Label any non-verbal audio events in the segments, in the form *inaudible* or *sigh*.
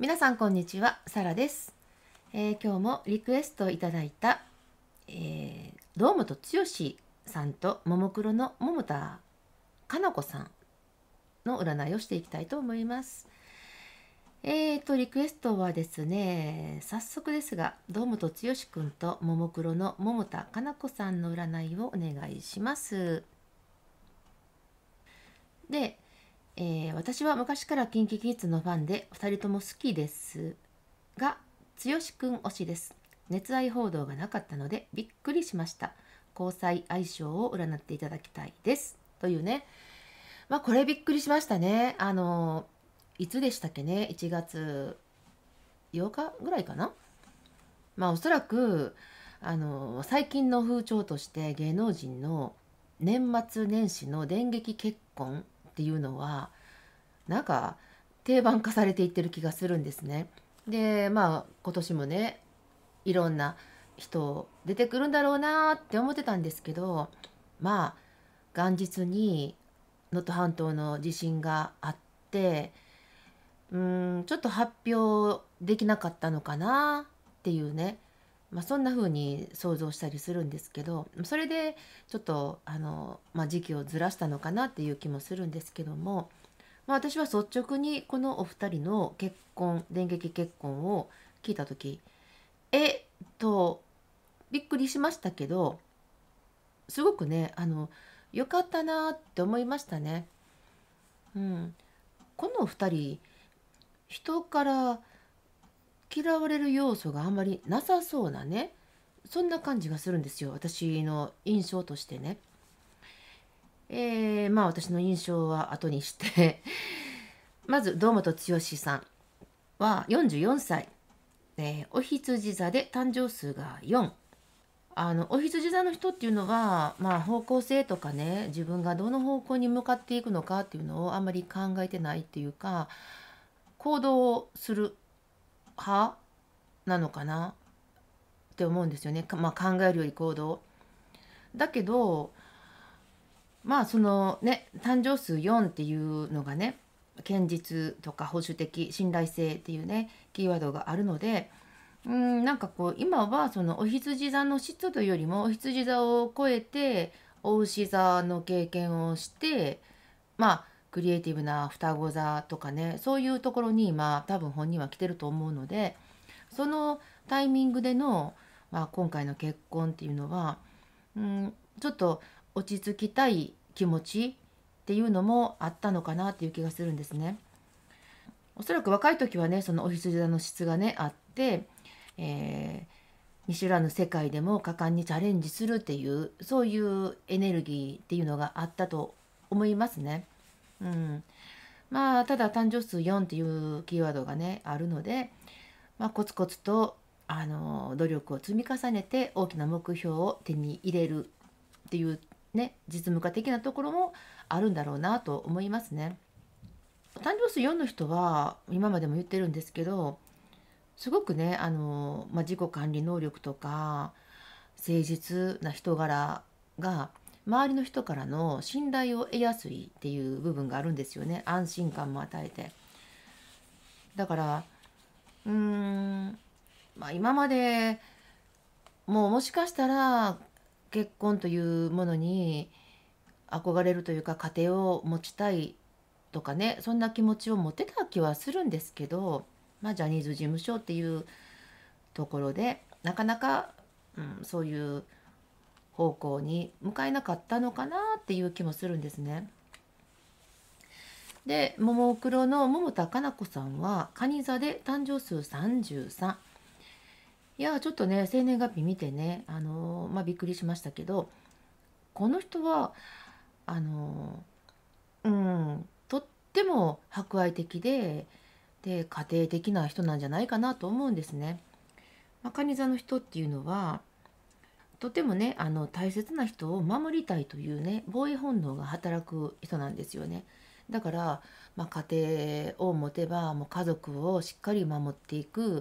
皆さんこんにちはサラです、えー、今日もリクエストいただいた、えー、堂本剛さんとももクロの桃田かな子さんの占いをしていきたいと思いますえーとリクエストはですね早速ですが堂本剛くんとももクロの桃田かな子さんの占いをお願いしますでえー、私は昔から KinKiKids のファンで2人とも好きですが剛くん推しです熱愛報道がなかったのでびっくりしました交際相性を占っていただきたいですというねまあこれびっくりしましたねあのいつでしたっけね1月8日ぐらいかなまあおそらくあの最近の風潮として芸能人の年末年始の電撃結婚っていうのはなんか定番化されていってる気がするんですね。でまあ今年もねいろんな人出てくるんだろうなって思ってたんですけどまあ元日に能登半島の地震があってうんちょっと発表できなかったのかなっていうねまあ、そんな風に想像したりするんですけどそれでちょっとあの、まあ、時期をずらしたのかなっていう気もするんですけども、まあ、私は率直にこのお二人の結婚電撃結婚を聞いた時えっとびっくりしましたけどすごくねあのよかったなって思いましたね。うん、この二人人から嫌われる要素があんまりなさそうなねそんな感じがするんですよ私の印象としてね。えー、まあ私の印象は後にして *laughs* まず堂本剛さんは44歳、えー、お羊座で誕生数が4。あのお羊座の人っていうのは、まあ、方向性とかね自分がどの方向に向かっていくのかっていうのをあんまり考えてないっていうか行動をする派なのかなって思うんですよね、まあ、考えるより行動。だけどまあそのね誕生数4っていうのがね堅実とか保守的信頼性っていうねキーワードがあるのでうんなんかこう今はそのお羊座の質というよりもお羊座を超えてお牛座の経験をしてまあクリエイティブな双子座とかねそういうところに今多分本人は来てると思うのでそのタイミングでの、まあ、今回の結婚っていうのは、うん、ちょっと落ち着きたい気持ちっていうのもあったのかなっていう気がするんですね。おそらく若い時はねそのお羊座の質がねあって、えー見知らぬ世界でも果敢にチャレンジするっていうそういうエネルギーっていうのがあったと思いますね。うん、まあただ誕生数4っていうキーワードがねあるので、まあ、コツコツとあの努力を積み重ねて大きな目標を手に入れるっていうね実務家的なところもあるんだろうなと思いますね。誕生数4の人は今までも言ってるんですけどすごくねあの、まあ、自己管理能力とか誠実な人柄が周りの人からの信頼を得やすいっていう部分があるんですよね安心感も与えてだからうーんまあ今までもうもしかしたら結婚というものに憧れるというか家庭を持ちたいとかねそんな気持ちを持ってた気はするんですけど、まあ、ジャニーズ事務所っていうところでなかなか、うん、そういう方向に向かえなかったのかなっていう気もするんですね。でももクロの桃田かな子さんは蟹座で誕生数33。いやちょっとね生年月日見てね、あのー、まあ、びっくりしましたけどこの人はあのー、うんとっても博愛的でで家庭的な人なんじゃないかなと思うんですね。まあ、蟹座の人っていうのはとてもねあの大切な人を守りたいというね防衛本能が働く人なんですよね。だから、まあ、家庭を持てばもう家族をしっかり守っていく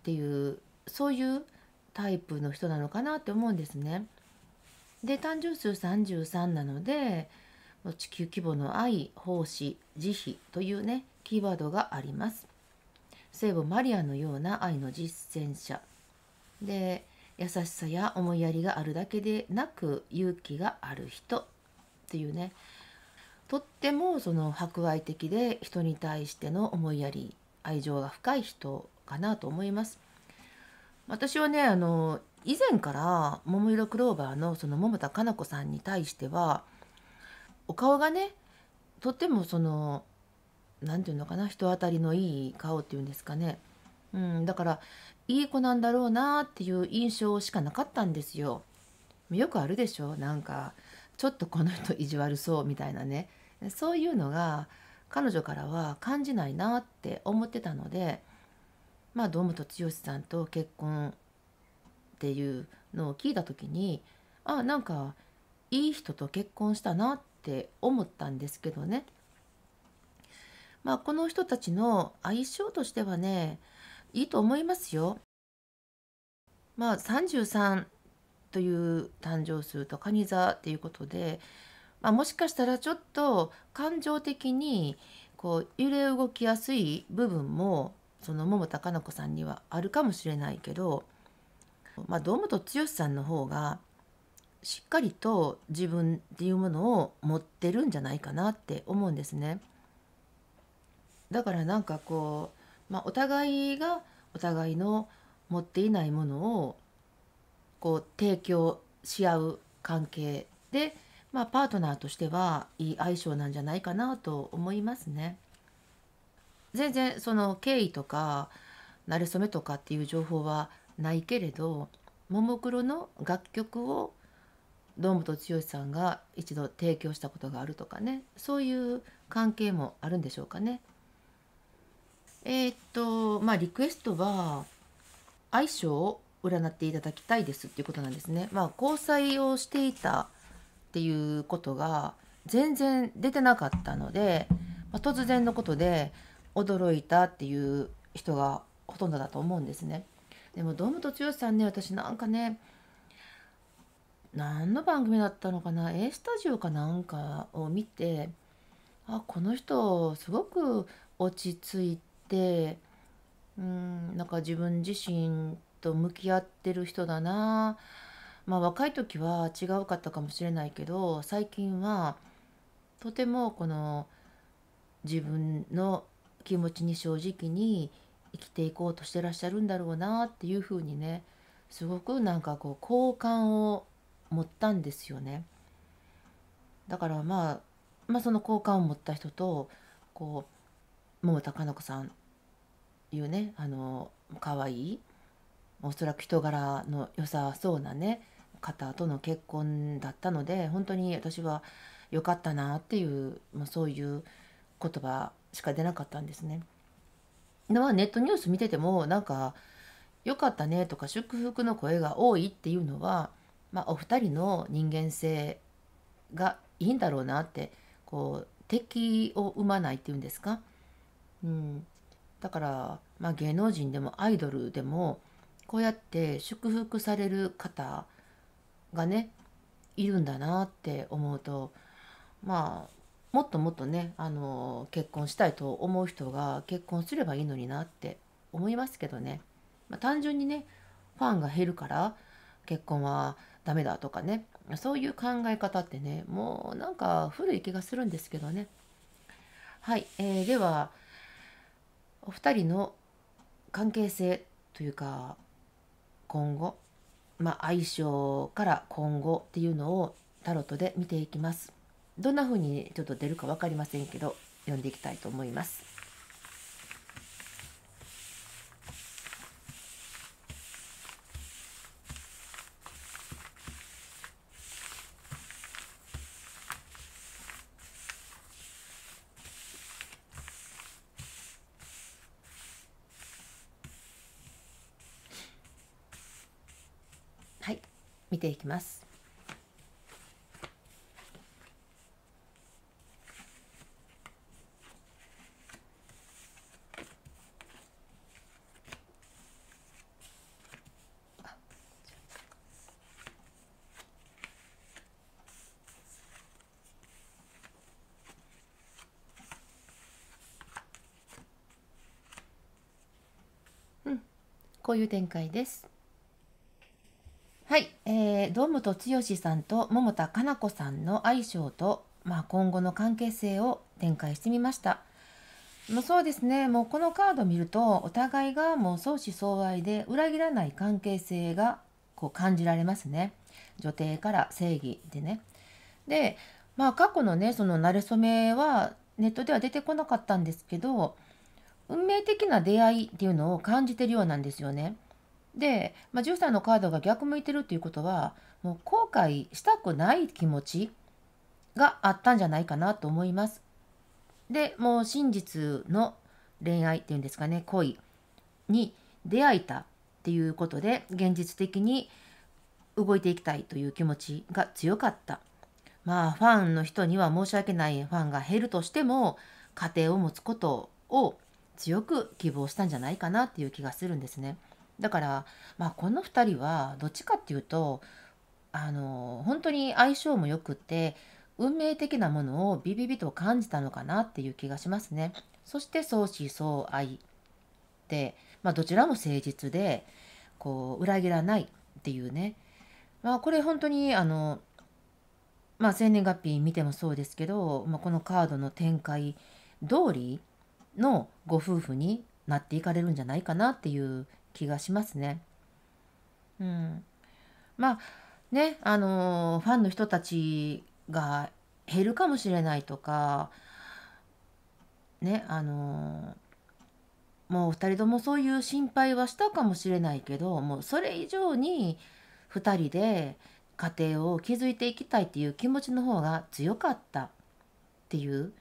っていうそういうタイプの人なのかなって思うんですね。で誕生数33なので地球規模の愛奉仕慈悲というねキーワードがあります。聖母マリアのような愛の実践者で優しさや思いやりがあるだけでなく勇気がある人っていうねとってもその博愛的で人に対しての思いやり愛情が深い人かなと思います。私はねあの以前から桃色クローバーのその桃田加奈子さんに対してはお顔がねとってもその何て言うのかな人当たりのいい顔っていうんですかね、うん、だからいい子なんだろうなっていう印象しかなかったんですよ。よくあるでしょなんかちょっとこの人意地悪そうみたいなねそういうのが彼女からは感じないなって思ってたのでまあ堂本剛さんと結婚っていうのを聞いた時にあなんかいい人と結婚したなって思ったんですけどね。まあ、この人たちの相性としてはねいいと思いますよ。まあ33という誕生数と蟹座っていうことで、まあ、もしかしたらちょっと感情的にこう揺れ動きやすい部分もその桃田佳菜子さんにはあるかもしれないけど、まあ、堂本剛さんの方がしっかりと自分っていうものを持ってるんじゃないかなって思うんですね。だからなんかこまあ、お互いがお互いの持っていないものをこう提供し合う関係で、まあ、パートナーとしてはいい相性なんじゃないかなと思いますね。全然その経緯とか馴れ初めとかっていう情報はないけれどももクロの楽曲を堂本剛さんが一度提供したことがあるとかねそういう関係もあるんでしょうかね。えー、っとまあリクエストは相性を占っていただきたいですっていうことなんですね。まあ、交際をしていたっていうことが全然出てなかったので、まあ、突然のことで驚いたっていう人がほとんどだと思うんですね。でも堂本剛さんね私なんかね何の番組だったのかな A スタジオかなんかを見てあこの人すごく落ち着いってうんなんか自分自身と向き合ってる人だなまあ若い時は違うかったかもしれないけど最近はとてもこの自分の気持ちに正直に生きていこうとしてらっしゃるんだろうなっていうふうにねすごくなんかこう好感を持ったんですよね。だからまあ、まあ、その好感を持った人とこう桃田加子さんいうねあの可愛いおそらく人柄の良さそうなね方との結婚だったので本当に私は良かったなっていう、まあ、そういう言葉しか出なかったんですね。のはネットニュース見ててもなんか「良かったね」とか「祝福の声が多い」っていうのは、まあ、お二人の人間性がいいんだろうなってこう敵を生まないっていうんですかうん、だから、まあ、芸能人でもアイドルでもこうやって祝福される方がねいるんだなって思うとまあもっともっとねあの結婚したいと思う人が結婚すればいいのになって思いますけどね、まあ、単純にねファンが減るから結婚はダメだとかねそういう考え方ってねもうなんか古い気がするんですけどねはい、えー、ではお二人の関係性というか今後まあ相性から今後っていうのをタロットで見ていきますどんな風にちょっと出るか分かりませんけど読んでいきたいと思いますていきます。こういう展開です。、えー、堂本剛さんと桃田かな子さんの相性と、まあ、今後の関係性を展開してみました。もうそうですね、もうこのカード見ると、お互いがもう相思相愛で裏切らない関係性がこう感じられますね。女帝から正義でね。で、まあ過去のね、その馴れ初めはネットでは出てこなかったんですけど、運命的な出会いっていうのを感じてるようなんですよね。で、まあ、10歳のカードが逆向いてるっていうことはもう後悔したくない気持ちがあったんじゃないかなと思います。でもう真実の恋愛っていうんですかね恋に出会えたっていうことで現実的に動いていきたいという気持ちが強かった。まあファンの人には申し訳ないファンが減るとしても家庭を持つことを強く希望したんじゃないかなっていう気がするんですね。だから、まあ、この2人はどっちかっていうとあの本当に相性もよくて運命的なものをビビビと感じたのかなっていう気がしますね。そして相思相愛で、まあ、どちらも誠実でこう裏切らないっていうね、まあ、これ本当にあの、まあ、生年月日見てもそうですけど、まあ、このカードの展開通りのご夫婦になっていかれるんじゃないかなっていう気がしますね。うん、まあねあのファンの人たちが減るかもしれないとかねあのもう2二人ともそういう心配はしたかもしれないけどもうそれ以上に2人で家庭を築いていきたいっていう気持ちの方が強かったっていう、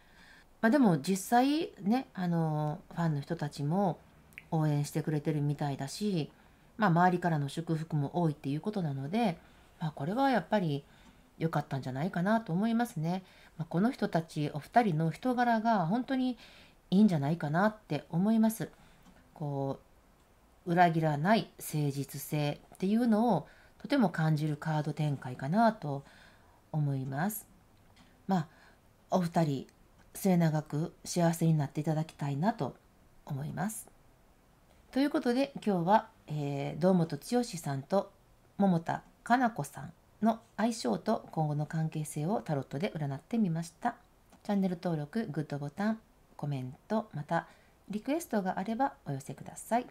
まあ、でも実際ねあのファンの人たちも応援してくれてるみたいだし、まあ、周りからの祝福も多いっていうことなので、まあ、これはやっぱり良かったんじゃないかなと思いますね。まあ、この人たちお二人の人柄が本当にいいんじゃないかなって思います。こう裏切らない誠実性っていうのをとても感じるカード展開かなと思います。まあお二人末永く幸せになっていただきたいなと思います。ということで今日は、えー、堂本剛さんと桃田かな子さんの相性と今後の関係性をタロットで占ってみました。チャンネル登録、グッドボタン、コメント、またリクエストがあればお寄せください。